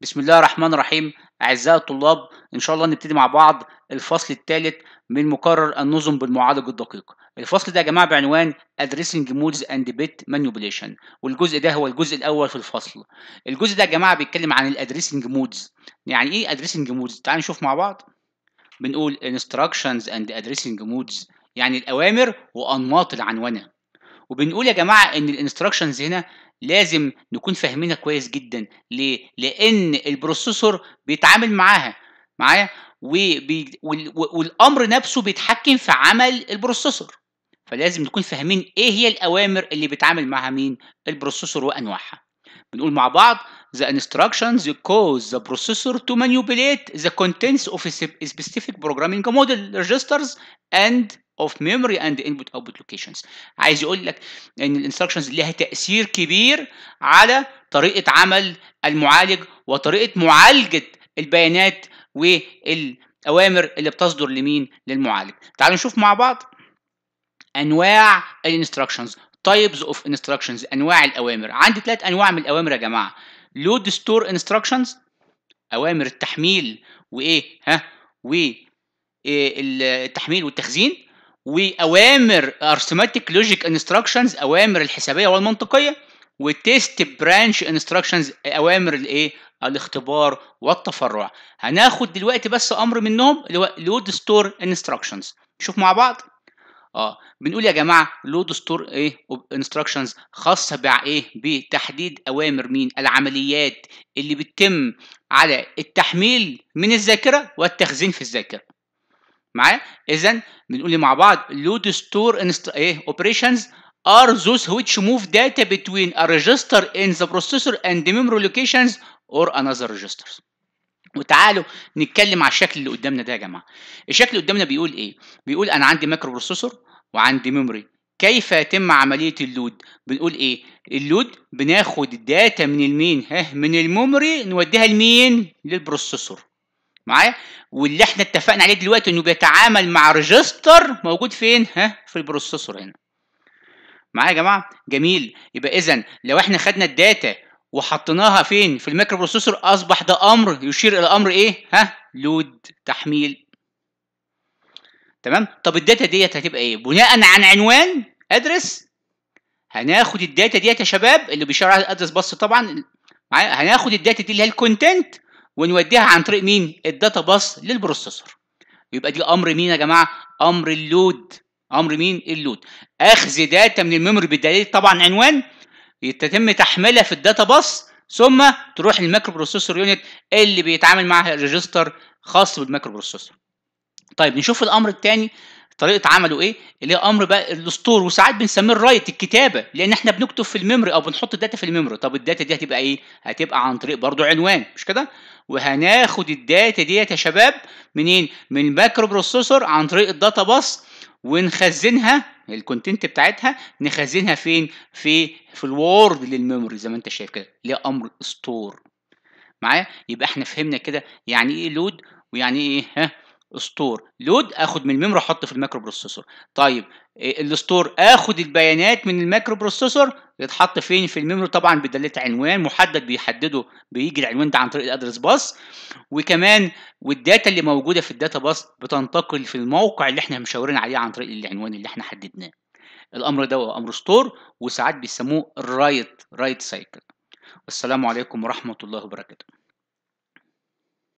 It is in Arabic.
بسم الله الرحمن الرحيم أعزائي الطلاب إن شاء الله نبتدي مع بعض الفصل الثالث من مقرر النظم بالمعالج الدقيق الفصل ده يا جماعة بعنوان Addressing مودز and Bit Manipulation والجزء ده هو الجزء الأول في الفصل الجزء ده يا جماعة بيتكلم عن الأدريسنج مودز يعني إيه أدريسنج مودز تعالوا نشوف مع بعض بنقول Instructions and Addressing مودز يعني الأوامر وأنماط العنونة وبنقول يا جماعه ان الانستراكشنز هنا لازم نكون فاهمينها كويس جدا ليه لان البروسيسور بيتعامل معاها معايا وبي... وال... والامر نفسه بيتحكم في عمل البروسيسور فلازم نكون فاهمين ايه هي الاوامر اللي بيتعامل معها مين البروسيسور وانواعها بنقول مع بعض the instructions cause the processor to manipulate the contents of a specific programming model registers and of memory and input output locations عايز يقول لك ان الانستركشنز ليها تاثير كبير على طريقه عمل المعالج وطريقه معالجه البيانات والاوامر اللي بتصدر لمين للمعالج تعالوا نشوف مع بعض انواع الانستركشنز تايبز اوف انستركشنز انواع الاوامر عندي ثلاث انواع من الاوامر يا جماعه لود ستور انستركشنز اوامر التحميل وايه ها و التحميل والتخزين واوامر ارثماتيك لوجيك انستراكشنز اوامر الحسابيه والمنطقيه وتيست برانش انستراكشنز اوامر الايه الاختبار والتفرع هناخد دلوقتي بس امر منهم اللي هو لود ستور انستراكشنز نشوف مع بعض اه بنقول يا جماعه لود ستور ايه انستراكشنز خاصه بايه بتحديد اوامر مين العمليات اللي بتتم على التحميل من الذاكره والتخزين في الذاكره معايا اذا بنقول مع بعض لود ستور انست ايه اوبريشنز are those which move data between a register in the processor and the memory locations or another registers وتعالوا نتكلم على الشكل اللي قدامنا ده يا جماعه الشكل اللي قدامنا بيقول ايه بيقول انا عندي مايكرو بروسيسور وعندي ميموري كيف يتم عمليه اللود بنقول ايه اللود بناخد الداتا من المين ها من الميموري نوديها لمين للبروسيسور معايا واللي احنا اتفقنا عليه دلوقتي انه بيتعامل مع ريجستر موجود فين ها في البروسيسور هنا معايا يا جماعه جميل يبقى اذا لو احنا خدنا الداتا وحطيناها فين في الميكرو بروسيسور اصبح ده امر يشير الى امر ايه ها لود تحميل تمام طب الداتا ديت هتبقى ايه بناء عن عنوان ادرس هناخد الداتا ديت يا شباب اللي بيشير على الادرس بس طبعا هناخد الداتا دي اللي هي الكونتنت ونوديها عن طريق مين الداتا باس للبروسيسور يبقى دي امر مين يا جماعه امر اللود امر مين اللود اخذ داتا من الميموري بالدليل طبعا عنوان يتم تحميلها في الداتا باس ثم تروح للمايكرو بروسيسور يونت اللي بيتعامل معها ريجستر خاص بالمايكرو بروسيسور طيب نشوف الامر الثاني طريقه عمله ايه اللي هي امر بقى الاسطور وساعات بنسميه الرايت الكتابه لان احنا بنكتب في الميموري او بنحط الداتا في الميموري طب الداتا دي هتبقى ايه هتبقى عن طريق برضو عنوان مش كده وهناخد الداتا ديت يا شباب منين؟ من الماكرو بروسيسور عن طريق الداتا باس ونخزنها الكونتنت بتاعتها نخزنها فين؟ في في الوورد للميموري زي ما انت شايف كده ليه امر ستور معايا؟ يبقى احنا فهمنا كده يعني ايه لود ويعني ايه ها ستور لود اخد من الميموري احط في الماكرو بروسيسور طيب إيه، الستور اخد البيانات من الماكرو بروسيسور يتحط فين في الميموري طبعا بدلت عنوان محدد بيحدده بيجي العنوان ده عن طريق الادرس باس وكمان والداتا اللي موجوده في الداتا باس بتنتقل في الموقع اللي احنا مشاورين عليه عن طريق العنوان اللي احنا حددناه الامر ده هو امر ستور وساعات بيسموه الرايت رايت سايكل والسلام عليكم ورحمه الله وبركاته